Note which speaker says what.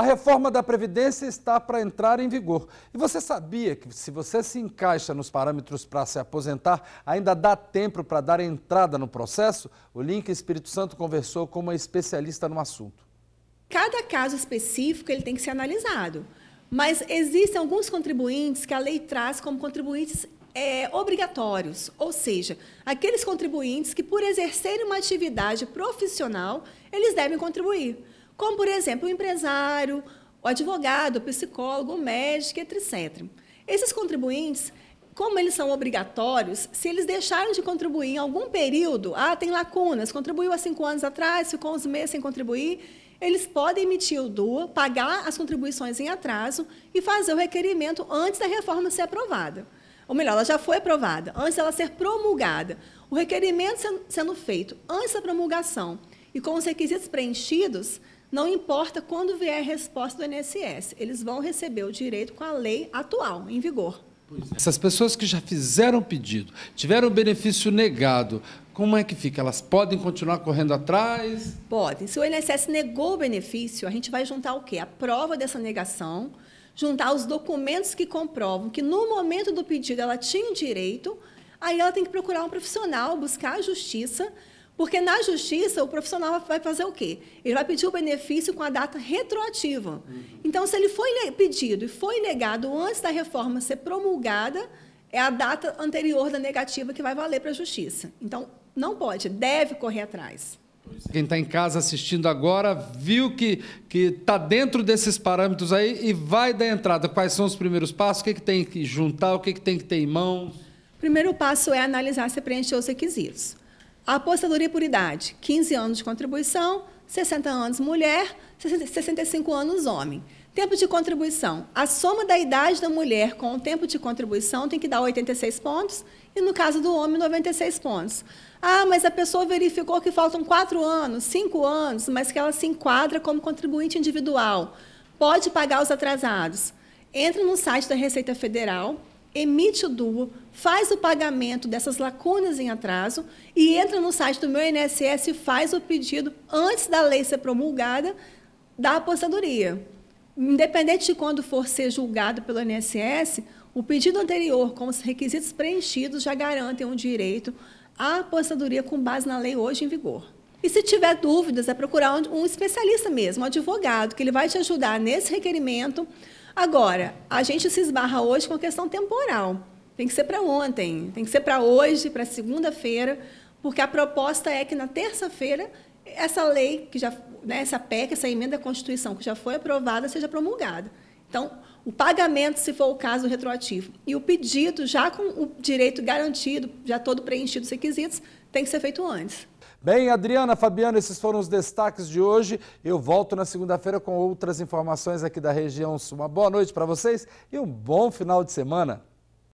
Speaker 1: A reforma da Previdência está para entrar em vigor. E você sabia que se você se encaixa nos parâmetros para se aposentar, ainda dá tempo para dar entrada no processo? O Link Espírito Santo conversou com uma especialista no assunto.
Speaker 2: Cada caso específico ele tem que ser analisado. Mas existem alguns contribuintes que a lei traz como contribuintes é, obrigatórios, ou seja, aqueles contribuintes que, por exercerem uma atividade profissional, eles devem contribuir como, por exemplo, o empresário, o advogado, o psicólogo, o médico, etc. Esses contribuintes, como eles são obrigatórios, se eles deixarem de contribuir em algum período, ah, tem lacunas, contribuiu há cinco anos atrás, ficou uns meses sem contribuir, eles podem emitir o DUA, pagar as contribuições em atraso e fazer o requerimento antes da reforma ser aprovada. Ou melhor, ela já foi aprovada, antes dela ser promulgada. O requerimento sendo feito antes da promulgação e com os requisitos preenchidos, não importa quando vier a resposta do INSS, eles vão receber o direito com a lei atual, em vigor.
Speaker 1: É. Essas pessoas que já fizeram pedido, tiveram o benefício negado, como é que fica? Elas podem continuar correndo atrás?
Speaker 2: Podem. Se o INSS negou o benefício, a gente vai juntar o quê? A prova dessa negação, juntar os documentos que comprovam que no momento do pedido ela tinha o direito, aí ela tem que procurar um profissional, buscar a justiça porque na justiça, o profissional vai fazer o quê? Ele vai pedir o benefício com a data retroativa. Uhum. Então, se ele foi pedido e foi negado antes da reforma ser promulgada, é a data anterior da negativa que vai valer para a justiça. Então, não pode, deve correr atrás.
Speaker 1: É. Quem está em casa assistindo agora viu que está dentro desses parâmetros aí e vai dar entrada. Quais são os primeiros passos? O que, que tem que juntar? O que, que tem que ter
Speaker 2: em mãos? Primeiro passo é analisar se preencheu os requisitos. A aposentadoria por idade, 15 anos de contribuição, 60 anos mulher, 65 anos homem. Tempo de contribuição. A soma da idade da mulher com o tempo de contribuição tem que dar 86 pontos e, no caso do homem, 96 pontos. Ah, mas a pessoa verificou que faltam 4 anos, 5 anos, mas que ela se enquadra como contribuinte individual. Pode pagar os atrasados. Entra no site da Receita Federal, emite o DUO, faz o pagamento dessas lacunas em atraso e entra no site do meu INSS e faz o pedido antes da lei ser promulgada da aposentadoria. Independente de quando for ser julgado pelo INSS, o pedido anterior com os requisitos preenchidos já garantem um direito à aposentadoria com base na lei hoje em vigor. E se tiver dúvidas, é procurar um especialista mesmo, um advogado, que ele vai te ajudar nesse requerimento Agora, a gente se esbarra hoje com a questão temporal. Tem que ser para ontem, tem que ser para hoje, para segunda-feira, porque a proposta é que na terça-feira essa lei que já, né, essa PEC, essa emenda à Constituição que já foi aprovada seja promulgada. Então, o pagamento, se for o caso retroativo, e o pedido, já com o direito garantido, já todo preenchido os requisitos, tem que ser feito antes.
Speaker 1: Bem, Adriana, Fabiano, esses foram os destaques de hoje. Eu volto na segunda-feira com outras informações aqui da região Uma boa noite para vocês e um bom final de semana.